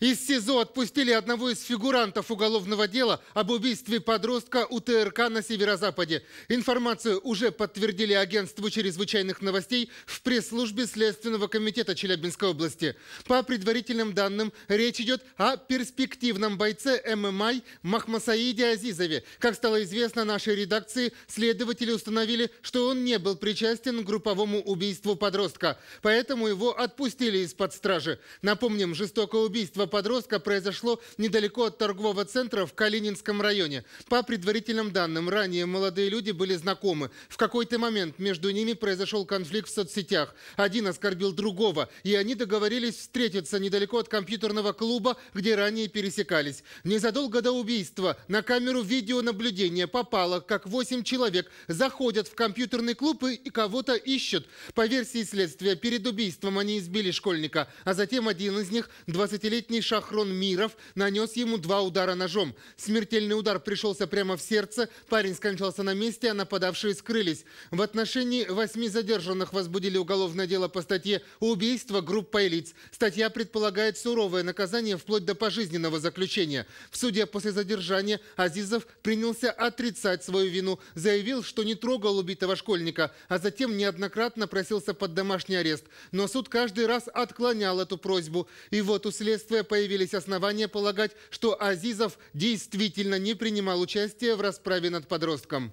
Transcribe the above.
Из СИЗО отпустили одного из фигурантов уголовного дела об убийстве подростка у ТРК на Северо-Западе. Информацию уже подтвердили агентству чрезвычайных новостей в пресс-службе Следственного комитета Челябинской области. По предварительным данным, речь идет о перспективном бойце ММА Махмасаиде Азизове. Как стало известно нашей редакции, следователи установили, что он не был причастен к групповому убийству подростка. Поэтому его отпустили из-под стражи. Напомним, жестокое убийство убийство подростка произошло недалеко от торгового центра в Калининском районе. По предварительным данным, ранее молодые люди были знакомы. В какой-то момент между ними произошел конфликт в соцсетях. Один оскорбил другого, и они договорились встретиться недалеко от компьютерного клуба, где ранее пересекались. Незадолго до убийства на камеру видеонаблюдения попало, как 8 человек заходят в компьютерный клуб и, и кого-то ищут. По версии следствия, перед убийством они избили школьника, а затем один из них, 20-летний Летний Шахрон Миров нанес ему два удара ножом. Смертельный удар пришелся прямо в сердце. Парень скончался на месте, а нападавшие скрылись. В отношении восьми задержанных возбудили уголовное дело по статье «Убийство группой лиц». Статья предполагает суровое наказание вплоть до пожизненного заключения. В суде после задержания Азизов принялся отрицать свою вину. Заявил, что не трогал убитого школьника, а затем неоднократно просился под домашний арест. Но суд каждый раз отклонял эту просьбу. И вот у следствия прошлое появились основания полагать, что Азизов действительно не принимал участия в расправе над подростком.